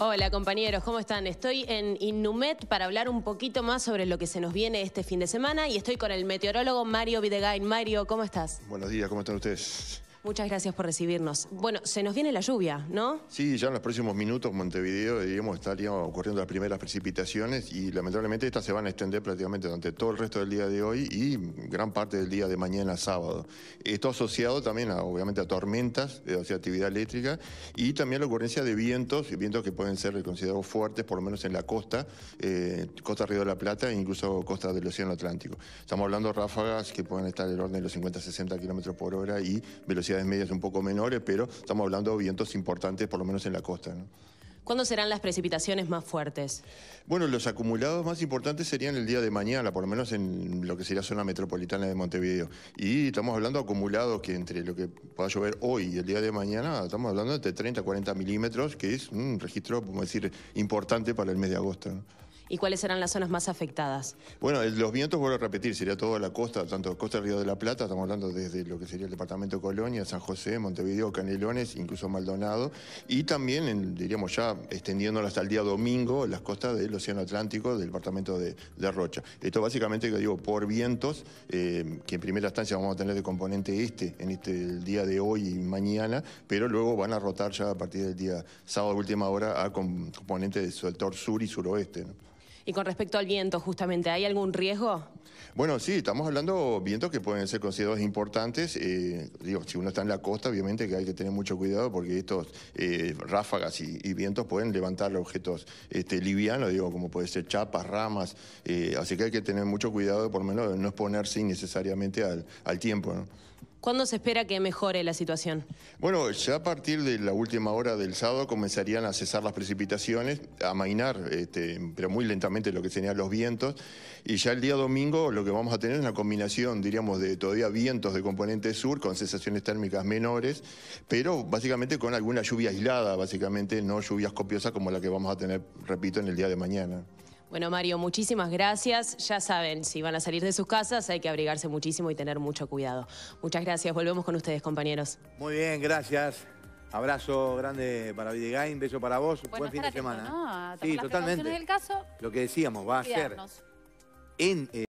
Hola compañeros, ¿cómo están? Estoy en Innumet para hablar un poquito más sobre lo que se nos viene este fin de semana y estoy con el meteorólogo Mario Videgain. Mario, ¿cómo estás? Buenos días, ¿cómo están ustedes? Muchas gracias por recibirnos. Bueno, se nos viene la lluvia, ¿no? Sí, ya en los próximos minutos Montevideo, digamos, estarían ocurriendo las primeras precipitaciones y lamentablemente estas se van a extender prácticamente durante todo el resto del día de hoy y gran parte del día de mañana sábado. Esto asociado también, a, obviamente, a tormentas, eh, o sea, actividad eléctrica y también a la ocurrencia de vientos, vientos que pueden ser considerados fuertes, por lo menos en la costa, eh, costa Río de la Plata e incluso costa del Océano Atlántico. Estamos hablando de ráfagas que pueden estar en el orden de los 50-60 kilómetros por hora y velocidad medias un poco menores, pero estamos hablando de vientos importantes, por lo menos en la costa. ¿no? ¿Cuándo serán las precipitaciones más fuertes? Bueno, los acumulados más importantes serían el día de mañana, por lo menos en lo que sería zona metropolitana de Montevideo. Y estamos hablando acumulados que entre lo que pueda llover hoy y el día de mañana, estamos hablando de 30 40 milímetros, que es un registro, como decir, importante para el mes de agosto. ¿no? y cuáles serán las zonas más afectadas. Bueno, los vientos, vuelvo a repetir, sería toda la costa, tanto costa Río de la Plata, estamos hablando desde lo que sería el departamento de Colonia, San José, Montevideo, Canelones, incluso Maldonado, y también, diríamos ya, extendiéndolas hasta el día domingo, las costas del Océano Atlántico, del departamento de, Rocha. Esto básicamente, digo, por vientos, eh, que en primera instancia vamos a tener de componente este, en este el día de hoy y mañana, pero luego van a rotar ya a partir del día sábado, última hora, a componente del sector sur y suroeste. ¿no? Y con respecto al viento, justamente, ¿hay algún riesgo? Bueno, sí, estamos hablando de vientos que pueden ser considerados importantes. Eh, digo, si uno está en la costa, obviamente que hay que tener mucho cuidado porque estos eh, ráfagas y, vientos pueden levantar objetos este, livianos, digo, como puede ser chapas, ramas. Eh, así que hay que tener mucho cuidado, por menos, de no exponerse innecesariamente al, tiempo. ¿Cuándo se espera que mejore la situación? Bueno, ya a partir de la última hora del sábado comenzarían a cesar las precipitaciones, a mainar, este, pero muy lentamente lo que serían los vientos. Y ya el día domingo lo que vamos a tener es una combinación, diríamos, de todavía vientos de componente sur con cesaciones térmicas menores, pero básicamente con alguna lluvia aislada, básicamente, no lluvias copiosas como la que vamos a tener, repito, en el día de mañana. Bueno, Mario, muchísimas gracias. Ya saben, si van a salir de sus casas hay que abrigarse muchísimo y tener mucho cuidado. Muchas gracias. Volvemos con ustedes, compañeros. Muy bien, gracias. Abrazo grande para Videgain, beso para vos. Buen fin de semana. ¿eh? Sí, totalmente. Lo que decíamos, va a ser en... Eh,